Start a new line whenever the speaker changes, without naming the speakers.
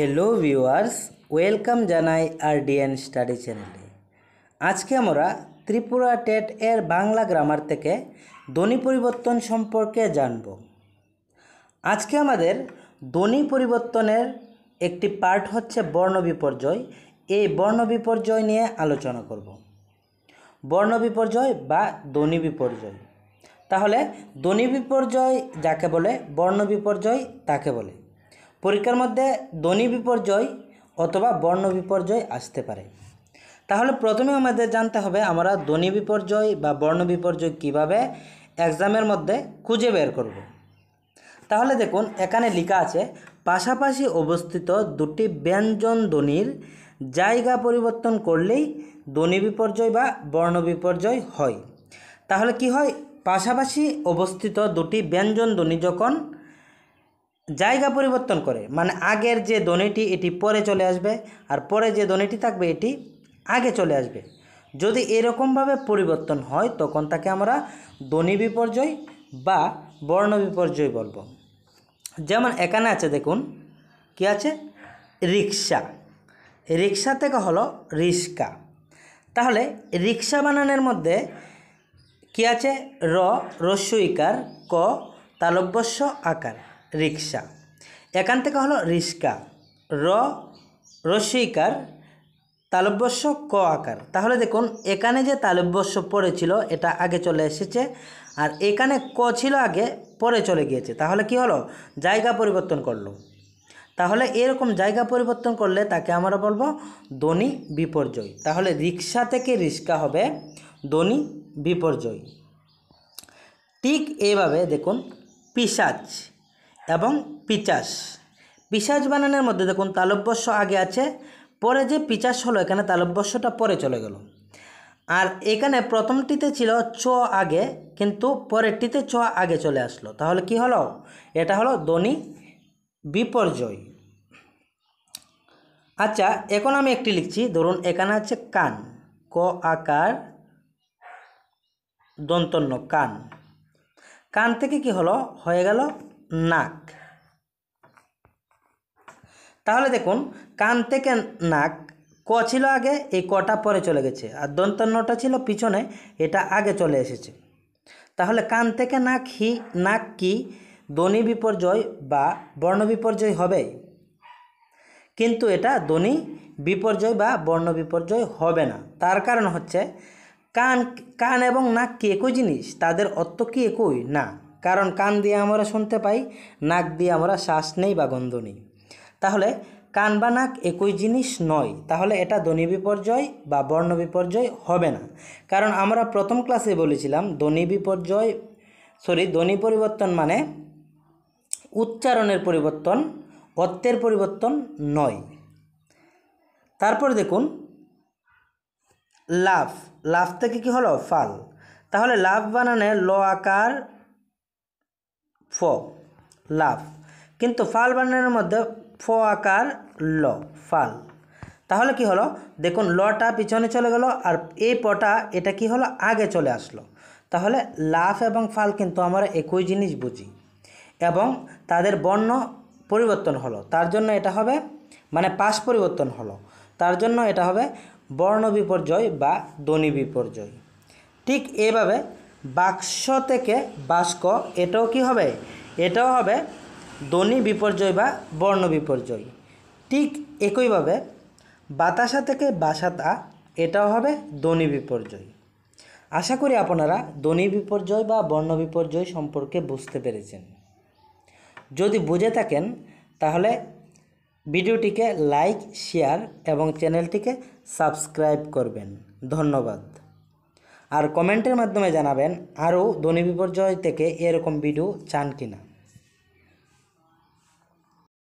Hello viewers welcome জানাই আর DNA study চ্যানেলে আজকে আমরা ত্রিপুরা টেট এর বাংলা গ্রামার থেকে ধ্বনি পরিবর্তন সম্পর্কে জানব আজকে আমাদের ধ্বনি পরিবর্তনের একটি পার্ট হচ্ছে বর্ণ বিপর্যয় এই বর্ণ বিপর্যয় নিয়ে আলোচনা করব বর্ণ বিপর্যয় বা ধ্বনি বিপর্যয় তাহলে ধ্বনি বিপর্যয় যাকে বলে বর্ণ বিপর্যয় তাকে বলে পরীক্ষার মধ্যে ধ্বনি বিপর্যয় অথবা বর্ণ বিপর্যয় আসতে পারে তাহলে প্রথমে আমাদের জানতে হবে আমরা ধ্বনি বিপর্যয় বা বর্ণ বিপর্যয় কীভাবে এক্সামের মধ্যে খুঁজে বের করব। তাহলে দেখুন এখানে লেখা আছে পাশাপাশি অবস্থিত দুটি ব্যঞ্জন ধ্বনির জায়গা পরিবর্তন করলেই ধ্বনি বিপর্যয় বা বর্ণ বিপর্যয় হয় তাহলে কি হয় পাশাপাশি অবস্থিত দুটি ব্যঞ্জন ধ্বনি যখন জায়গা পরিবর্তন করে মানে আগের যে দনিটি এটি পরে চলে আসবে আর পরে যে দনিটি থাকবে এটি আগে চলে আসবে যদি এরকমভাবে পরিবর্তন হয় তখন তাকে আমরা দনি বিপর্যয় বা বর্ণ বিপর্যয় বলবো যেমন এখানে আছে দেখুন কি আছে রিক্সা রিক্সা থেকে হলো রিক্সা তাহলে রিক্সা বানানোর মধ্যে কি আছে র রস্যইকার ক তালব্যস্য আকার রিক্সা এখান থেকে হলো রিক্সা র রসিকার তালব্যস্য ক আকার তাহলে দেখুন এখানে যে তালব্যস্য পড়েছিল এটা আগে চলে এসেছে আর এখানে ক ছিল আগে পরে চলে গিয়েছে তাহলে কি হলো জায়গা পরিবর্তন করলো তাহলে এরকম জায়গা পরিবর্তন করলে তাকে আমরা বলবো দনি বিপর্যয় তাহলে রিক্সা থেকে রিক্সা হবে দনি বিপর্যয় ঠিক এইভাবে দেখুন পিসাচ এবং পিচাস পিচাস বানানের মধ্যে দেখুন তালব্যস্য আগে আছে পরে যে পিচাস হলো এখানে তালব্যস্যটা পরে চলে গেল আর এখানে প্রথমটিতে ছিল চ আগে কিন্তু পরেরটিতে চ আগে চলে আসলো তাহলে কি হলো এটা হলো দনি বিপর্যয় আচ্ছা এখন আমি একটি লিখছি ধরুন এখানে আছে কান ক আকার দন্তন্য কান কান থেকে কি হলো হয়ে গেল নাক তাহলে দেখুন কান থেকে নাক ক ছিল আগে এই কটা পরে চলে গেছে আর দন্ত নটা ছিল পিছনে এটা আগে চলে এসেছে তাহলে কান থেকে নাক হি নাক কি ধ্বনি বিপর্যয় বা বর্ণ বিপর্যয় হবে কিন্তু এটা ধ্বনি বিপর্যয় বা বর্ণ বিপর্যয় হবে না তার কারণ হচ্ছে কান কান এবং নাক কি একই জিনিস তাদের অর্থ কি একই না কারণ কান দিয়ে আমরা শুনতে পাই নাক দিয়ে আমরা শ্বাস নেই বা গন্ধ নেই তাহলে কান বা নাক একই জিনিস নয় তাহলে এটা ধ্বনি বিপর্যয় বা বর্ণ বিপর্যয় হবে না কারণ আমরা প্রথম ক্লাসে বলেছিলাম ধ্বনি বিপর্যয় সরি ধ্বনি পরিবর্তন মানে উচ্চারণের পরিবর্তন অর্থের পরিবর্তন নয় তারপর দেখুন লাভ লাভ থেকে কি হলো ফাল তাহলে লাভ বানানে ল আকার ফ লাভ কিন্তু ফাল বানানোর মধ্যে ফ আকার ল ফাল তাহলে কি হলো দেখুন লটা পিছনে চলে গেল আর এই পটা এটা কি হলো আগে চলে আসলো তাহলে লাফ এবং ফাল কিন্তু আমরা একই জিনিস বুঝি এবং তাদের বর্ণ পরিবর্তন হলো তার জন্য এটা হবে মানে পাশ পরিবর্তন হলো তার জন্য এটা হবে বর্ণ বিপর্যয় বা ধ্বনি বিপর্যয় ঠিক এইভাবে বাক্স থেকে বাস্ক এটাও কি হবে এটাও হবে ধ্বনি বিপর্যয় বা বর্ণ বিপর্যয় ঠিক একইভাবে বাতাসা থেকে বাসাতা এটাও হবে ধ্বনি বিপর্যয় আশা করি আপনারা দনি বিপর্যয় বা বর্ণ বিপর্যয় সম্পর্কে বুঝতে পেরেছেন যদি বুঝে থাকেন তাহলে ভিডিওটিকে লাইক শেয়ার এবং চ্যানেলটিকে সাবস্ক্রাইব করবেন ধন্যবাদ আর কমেন্টের মাধ্যমে জানাবেন আরও ধনী বিপর্যয় থেকে এরকম ভিডিও চান কিনা